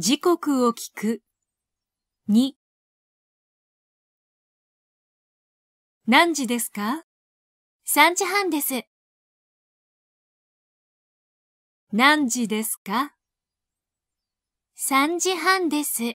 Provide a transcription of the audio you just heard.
時刻を聞く。2何時ですか ?3 時半です。何時ですか ?3 時半です。